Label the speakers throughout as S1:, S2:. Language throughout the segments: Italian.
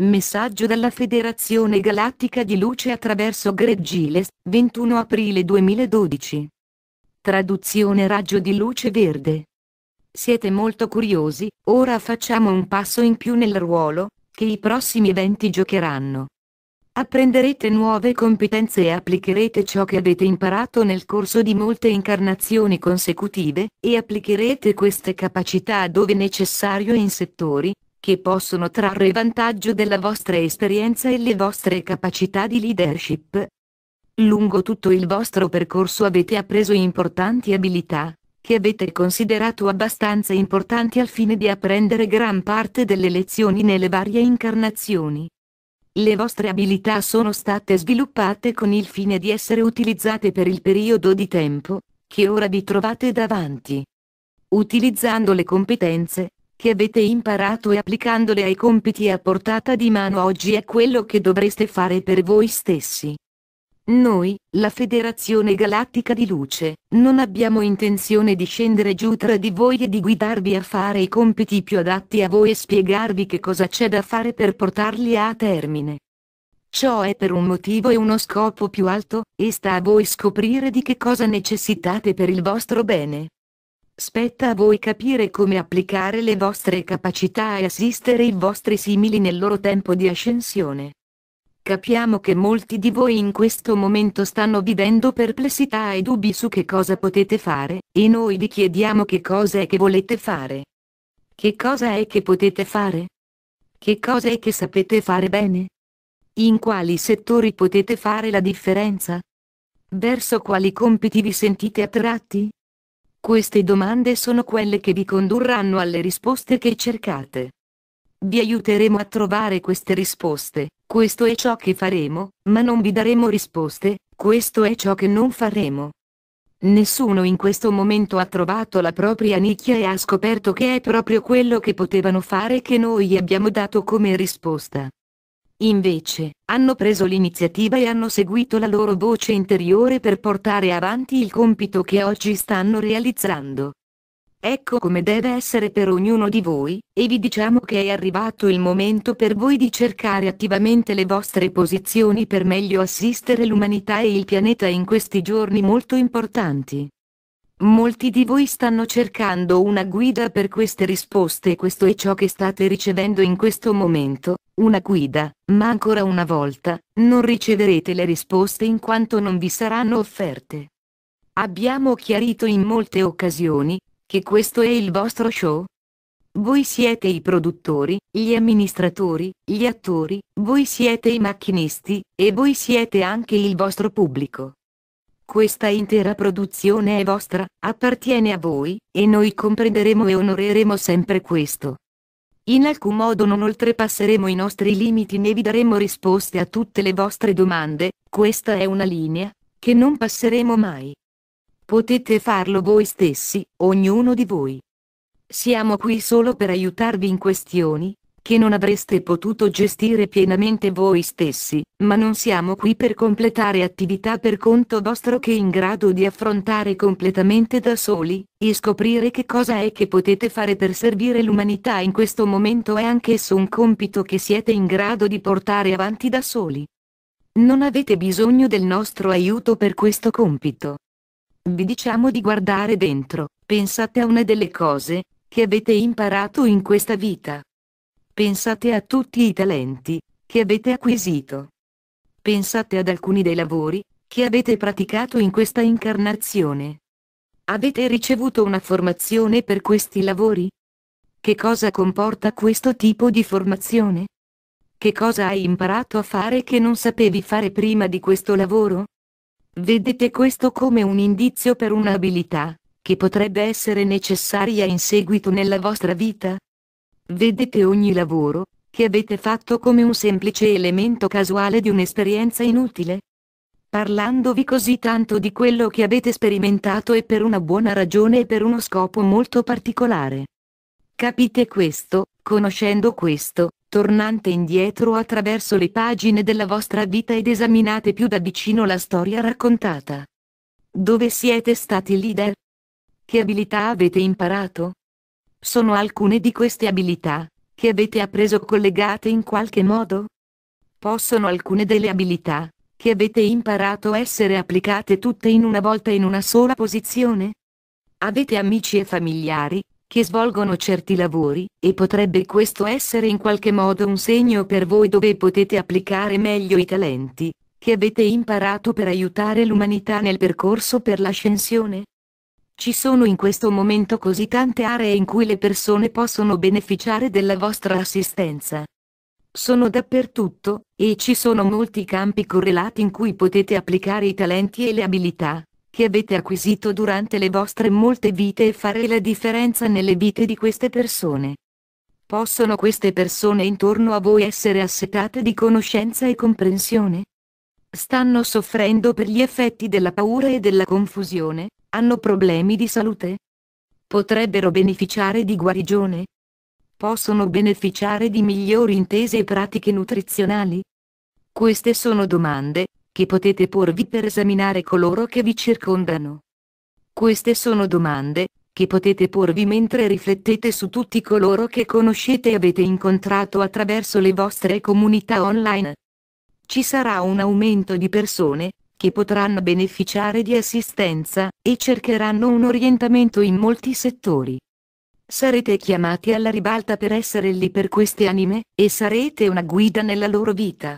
S1: Messaggio dalla Federazione Galattica di Luce attraverso Greg Greggiles, 21 aprile 2012. Traduzione Raggio di Luce Verde. Siete molto curiosi, ora facciamo un passo in più nel ruolo, che i prossimi eventi giocheranno. Apprenderete nuove competenze e applicherete ciò che avete imparato nel corso di molte incarnazioni consecutive, e applicherete queste capacità dove necessario in settori, che possono trarre vantaggio dalla vostra esperienza e le vostre capacità di leadership. Lungo tutto il vostro percorso avete appreso importanti abilità, che avete considerato abbastanza importanti al fine di apprendere gran parte delle lezioni nelle varie incarnazioni. Le vostre abilità sono state sviluppate con il fine di essere utilizzate per il periodo di tempo, che ora vi trovate davanti. Utilizzando le competenze, che avete imparato e applicandole ai compiti a portata di mano oggi è quello che dovreste fare per voi stessi. Noi, la Federazione Galattica di Luce, non abbiamo intenzione di scendere giù tra di voi e di guidarvi a fare i compiti più adatti a voi e spiegarvi che cosa c'è da fare per portarli a termine. Ciò è per un motivo e uno scopo più alto, e sta a voi scoprire di che cosa necessitate per il vostro bene. Spetta a voi capire come applicare le vostre capacità e assistere i vostri simili nel loro tempo di ascensione. Capiamo che molti di voi in questo momento stanno vivendo perplessità e dubbi su che cosa potete fare, e noi vi chiediamo che cosa è che volete fare. Che cosa è che potete fare? Che cosa è che sapete fare bene? In quali settori potete fare la differenza? Verso quali compiti vi sentite attratti? Queste domande sono quelle che vi condurranno alle risposte che cercate. Vi aiuteremo a trovare queste risposte, questo è ciò che faremo, ma non vi daremo risposte, questo è ciò che non faremo. Nessuno in questo momento ha trovato la propria nicchia e ha scoperto che è proprio quello che potevano fare che noi abbiamo dato come risposta. Invece, hanno preso l'iniziativa e hanno seguito la loro voce interiore per portare avanti il compito che oggi stanno realizzando. Ecco come deve essere per ognuno di voi, e vi diciamo che è arrivato il momento per voi di cercare attivamente le vostre posizioni per meglio assistere l'umanità e il pianeta in questi giorni molto importanti. Molti di voi stanno cercando una guida per queste risposte e questo è ciò che state ricevendo in questo momento, una guida, ma ancora una volta, non riceverete le risposte in quanto non vi saranno offerte. Abbiamo chiarito in molte occasioni, che questo è il vostro show. Voi siete i produttori, gli amministratori, gli attori, voi siete i macchinisti, e voi siete anche il vostro pubblico. Questa intera produzione è vostra, appartiene a voi, e noi comprenderemo e onoreremo sempre questo. In alcun modo non oltrepasseremo i nostri limiti né vi daremo risposte a tutte le vostre domande, questa è una linea, che non passeremo mai. Potete farlo voi stessi, ognuno di voi. Siamo qui solo per aiutarvi in questioni, che non avreste potuto gestire pienamente voi stessi, ma non siamo qui per completare attività per conto vostro che in grado di affrontare completamente da soli, e scoprire che cosa è che potete fare per servire l'umanità in questo momento è anch'esso un compito che siete in grado di portare avanti da soli. Non avete bisogno del nostro aiuto per questo compito. Vi diciamo di guardare dentro, pensate a una delle cose, che avete imparato in questa vita Pensate a tutti i talenti che avete acquisito. Pensate ad alcuni dei lavori che avete praticato in questa incarnazione. Avete ricevuto una formazione per questi lavori? Che cosa comporta questo tipo di formazione? Che cosa hai imparato a fare che non sapevi fare prima di questo lavoro? Vedete questo come un indizio per un'abilità, che potrebbe essere necessaria in seguito nella vostra vita? Vedete ogni lavoro, che avete fatto come un semplice elemento casuale di un'esperienza inutile? Parlandovi così tanto di quello che avete sperimentato e per una buona ragione e per uno scopo molto particolare. Capite questo, conoscendo questo, tornate indietro attraverso le pagine della vostra vita ed esaminate più da vicino la storia raccontata. Dove siete stati leader? Che abilità avete imparato? Sono alcune di queste abilità, che avete appreso collegate in qualche modo? Possono alcune delle abilità, che avete imparato essere applicate tutte in una volta in una sola posizione? Avete amici e familiari, che svolgono certi lavori, e potrebbe questo essere in qualche modo un segno per voi dove potete applicare meglio i talenti, che avete imparato per aiutare l'umanità nel percorso per l'ascensione? Ci sono in questo momento così tante aree in cui le persone possono beneficiare della vostra assistenza. Sono dappertutto, e ci sono molti campi correlati in cui potete applicare i talenti e le abilità che avete acquisito durante le vostre molte vite e fare la differenza nelle vite di queste persone. Possono queste persone intorno a voi essere assetate di conoscenza e comprensione? stanno soffrendo per gli effetti della paura e della confusione, hanno problemi di salute? Potrebbero beneficiare di guarigione? Possono beneficiare di migliori intese e pratiche nutrizionali? Queste sono domande, che potete porvi per esaminare coloro che vi circondano. Queste sono domande, che potete porvi mentre riflettete su tutti coloro che conoscete e avete incontrato attraverso le vostre comunità online ci sarà un aumento di persone, che potranno beneficiare di assistenza, e cercheranno un orientamento in molti settori. Sarete chiamati alla ribalta per essere lì per queste anime, e sarete una guida nella loro vita.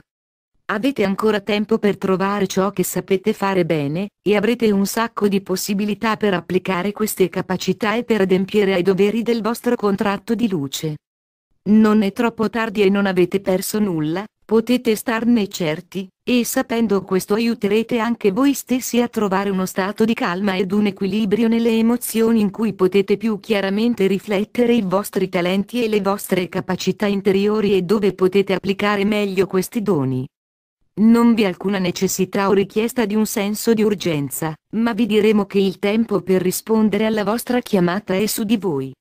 S1: Avete ancora tempo per trovare ciò che sapete fare bene, e avrete un sacco di possibilità per applicare queste capacità e per adempiere ai doveri del vostro contratto di luce. Non è troppo tardi e non avete perso nulla, Potete starne certi, e sapendo questo aiuterete anche voi stessi a trovare uno stato di calma ed un equilibrio nelle emozioni in cui potete più chiaramente riflettere i vostri talenti e le vostre capacità interiori e dove potete applicare meglio questi doni. Non vi è alcuna necessità o richiesta di un senso di urgenza, ma vi diremo che il tempo per rispondere alla vostra chiamata è su di voi.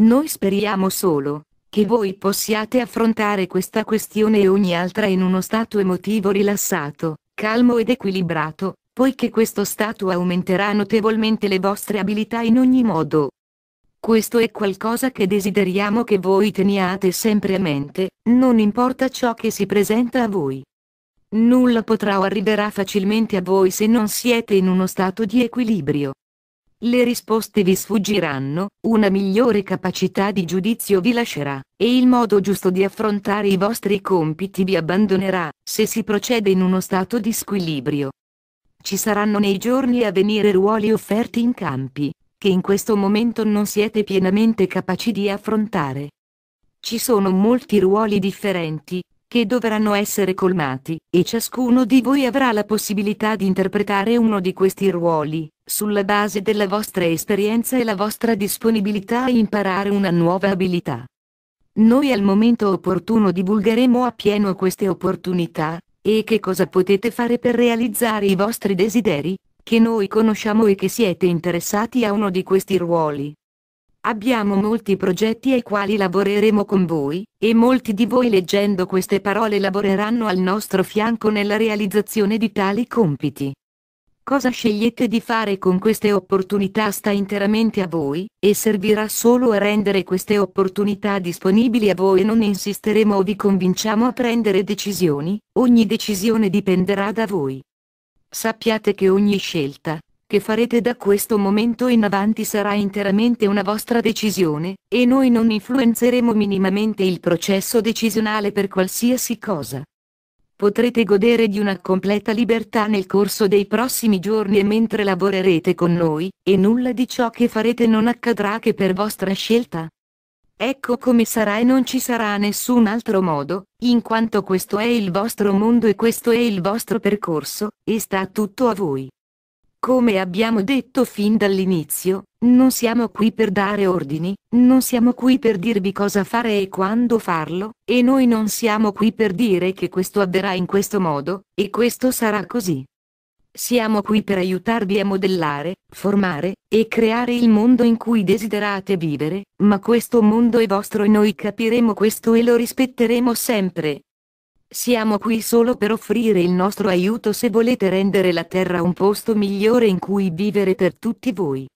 S1: Noi speriamo solo, che voi possiate affrontare questa questione e ogni altra in uno stato emotivo rilassato, calmo ed equilibrato, poiché questo stato aumenterà notevolmente le vostre abilità in ogni modo. Questo è qualcosa che desideriamo che voi teniate sempre a mente, non importa ciò che si presenta a voi. Nulla potrà o arriverà facilmente a voi se non siete in uno stato di equilibrio le risposte vi sfuggiranno, una migliore capacità di giudizio vi lascerà, e il modo giusto di affrontare i vostri compiti vi abbandonerà, se si procede in uno stato di squilibrio. Ci saranno nei giorni a venire ruoli offerti in campi, che in questo momento non siete pienamente capaci di affrontare. Ci sono molti ruoli differenti, che dovranno essere colmati, e ciascuno di voi avrà la possibilità di interpretare uno di questi ruoli, sulla base della vostra esperienza e la vostra disponibilità a imparare una nuova abilità. Noi al momento opportuno divulgheremo appieno queste opportunità, e che cosa potete fare per realizzare i vostri desideri, che noi conosciamo e che siete interessati a uno di questi ruoli. Abbiamo molti progetti ai quali lavoreremo con voi, e molti di voi leggendo queste parole lavoreranno al nostro fianco nella realizzazione di tali compiti. Cosa scegliete di fare con queste opportunità sta interamente a voi, e servirà solo a rendere queste opportunità disponibili a voi e non insisteremo o vi convinciamo a prendere decisioni, ogni decisione dipenderà da voi. Sappiate che ogni scelta, che farete da questo momento in avanti sarà interamente una vostra decisione, e noi non influenzeremo minimamente il processo decisionale per qualsiasi cosa potrete godere di una completa libertà nel corso dei prossimi giorni e mentre lavorerete con noi, e nulla di ciò che farete non accadrà che per vostra scelta. Ecco come sarà e non ci sarà nessun altro modo, in quanto questo è il vostro mondo e questo è il vostro percorso, e sta tutto a voi. Come abbiamo detto fin dall'inizio, non siamo qui per dare ordini, non siamo qui per dirvi cosa fare e quando farlo, e noi non siamo qui per dire che questo avverrà in questo modo, e questo sarà così. Siamo qui per aiutarvi a modellare, formare e creare il mondo in cui desiderate vivere, ma questo mondo è vostro e noi capiremo questo e lo rispetteremo sempre, siamo qui solo per offrire il nostro aiuto se volete rendere la Terra un posto migliore in cui vivere per tutti voi.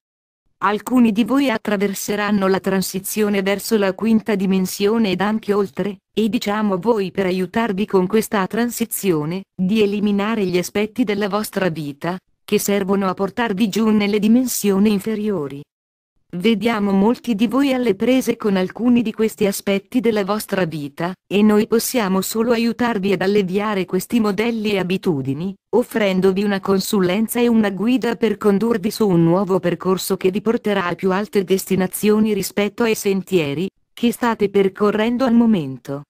S1: Alcuni di voi attraverseranno la transizione verso la quinta dimensione ed anche oltre, e diciamo a voi per aiutarvi con questa transizione, di eliminare gli aspetti della vostra vita, che servono a portarvi giù nelle dimensioni inferiori. Vediamo molti di voi alle prese con alcuni di questi aspetti della vostra vita, e noi possiamo solo aiutarvi ad alleviare questi modelli e abitudini, offrendovi una consulenza e una guida per condurvi su un nuovo percorso che vi porterà a più alte destinazioni rispetto ai sentieri, che state percorrendo al momento.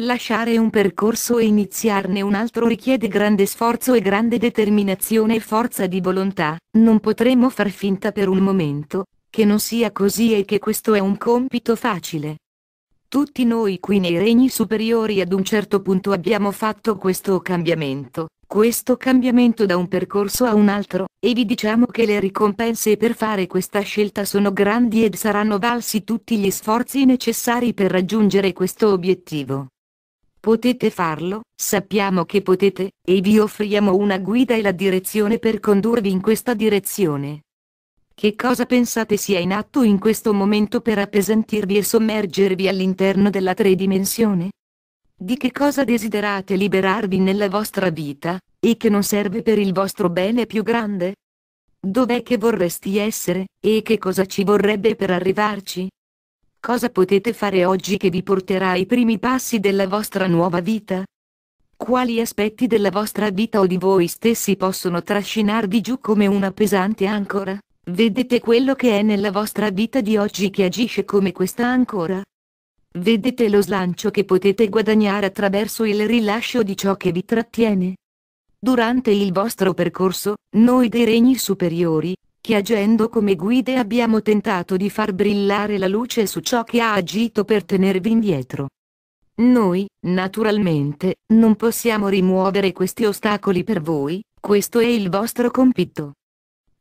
S1: Lasciare un percorso e iniziarne un altro richiede grande sforzo e grande determinazione e forza di volontà, non potremo far finta per un momento, che non sia così e che questo è un compito facile. Tutti noi qui nei regni superiori ad un certo punto abbiamo fatto questo cambiamento, questo cambiamento da un percorso a un altro, e vi diciamo che le ricompense per fare questa scelta sono grandi ed saranno valsi tutti gli sforzi necessari per raggiungere questo obiettivo. Potete farlo, sappiamo che potete, e vi offriamo una guida e la direzione per condurvi in questa direzione. Che cosa pensate sia in atto in questo momento per appesantirvi e sommergervi all'interno della tridimensione? Di che cosa desiderate liberarvi nella vostra vita, e che non serve per il vostro bene più grande? Dov'è che vorresti essere, e che cosa ci vorrebbe per arrivarci? Cosa potete fare oggi che vi porterà ai primi passi della vostra nuova vita? Quali aspetti della vostra vita o di voi stessi possono trascinarvi giù come una pesante ancora? Vedete quello che è nella vostra vita di oggi che agisce come questa ancora? Vedete lo slancio che potete guadagnare attraverso il rilascio di ciò che vi trattiene? Durante il vostro percorso, noi dei regni superiori, che agendo come guide abbiamo tentato di far brillare la luce su ciò che ha agito per tenervi indietro. Noi, naturalmente, non possiamo rimuovere questi ostacoli per voi, questo è il vostro compito.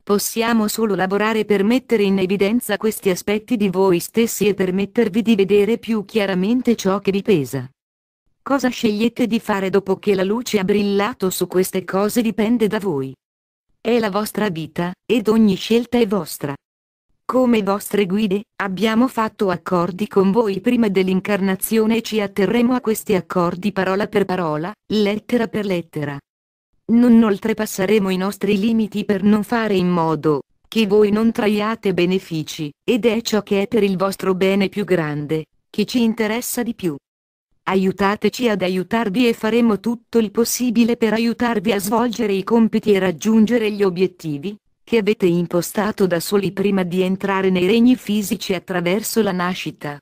S1: Possiamo solo lavorare per mettere in evidenza questi aspetti di voi stessi e permettervi di vedere più chiaramente ciò che vi pesa. Cosa scegliete di fare dopo che la luce ha brillato su queste cose dipende da voi. È la vostra vita, ed ogni scelta è vostra. Come vostre guide, abbiamo fatto accordi con voi prima dell'incarnazione e ci atterremo a questi accordi parola per parola, lettera per lettera. Non oltrepasseremo i nostri limiti per non fare in modo che voi non traiate benefici, ed è ciò che è per il vostro bene più grande, che ci interessa di più. Aiutateci ad aiutarvi e faremo tutto il possibile per aiutarvi a svolgere i compiti e raggiungere gli obiettivi, che avete impostato da soli prima di entrare nei regni fisici attraverso la nascita.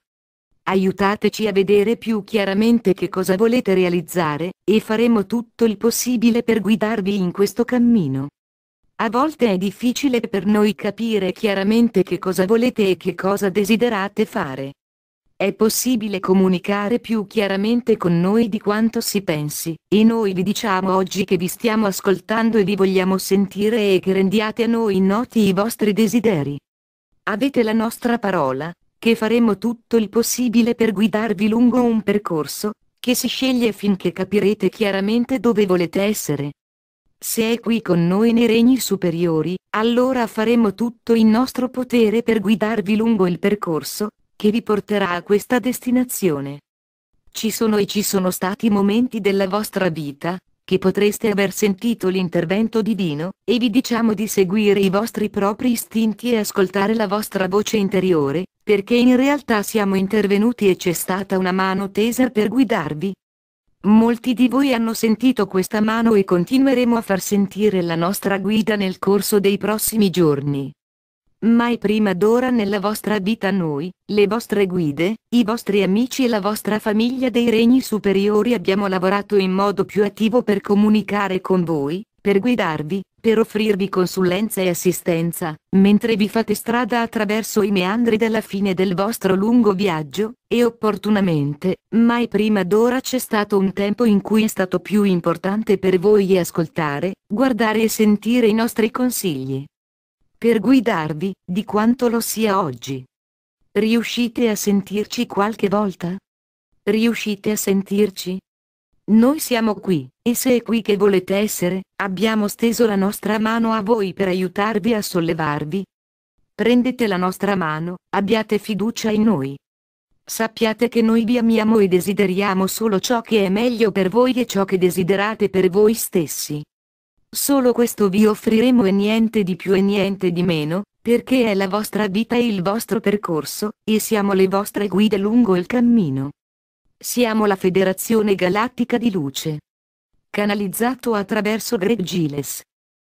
S1: Aiutateci a vedere più chiaramente che cosa volete realizzare, e faremo tutto il possibile per guidarvi in questo cammino. A volte è difficile per noi capire chiaramente che cosa volete e che cosa desiderate fare. È possibile comunicare più chiaramente con noi di quanto si pensi, e noi vi diciamo oggi che vi stiamo ascoltando e vi vogliamo sentire e che rendiate a noi noti i vostri desideri. Avete la nostra parola, che faremo tutto il possibile per guidarvi lungo un percorso, che si sceglie finché capirete chiaramente dove volete essere. Se è qui con noi nei regni superiori, allora faremo tutto in nostro potere per guidarvi lungo il percorso, che vi porterà a questa destinazione. Ci sono e ci sono stati momenti della vostra vita, che potreste aver sentito l'intervento divino, e vi diciamo di seguire i vostri propri istinti e ascoltare la vostra voce interiore, perché in realtà siamo intervenuti e c'è stata una mano tesa per guidarvi. Molti di voi hanno sentito questa mano e continueremo a far sentire la nostra guida nel corso dei prossimi giorni. Mai prima d'ora nella vostra vita noi, le vostre guide, i vostri amici e la vostra famiglia dei regni superiori abbiamo lavorato in modo più attivo per comunicare con voi, per guidarvi, per offrirvi consulenza e assistenza, mentre vi fate strada attraverso i meandri della fine del vostro lungo viaggio, e opportunamente, mai prima d'ora c'è stato un tempo in cui è stato più importante per voi ascoltare, guardare e sentire i nostri consigli. Per guidarvi, di quanto lo sia oggi. Riuscite a sentirci qualche volta? Riuscite a sentirci? Noi siamo qui, e se è qui che volete essere, abbiamo steso la nostra mano a voi per aiutarvi a sollevarvi. Prendete la nostra mano, abbiate fiducia in noi. Sappiate che noi vi amiamo e desideriamo solo ciò che è meglio per voi e ciò che desiderate per voi stessi. Solo questo vi offriremo e niente di più e niente di meno, perché è la vostra vita e il vostro percorso, e siamo le vostre guide lungo il cammino. Siamo la Federazione Galattica di Luce. Canalizzato attraverso Greg Giles.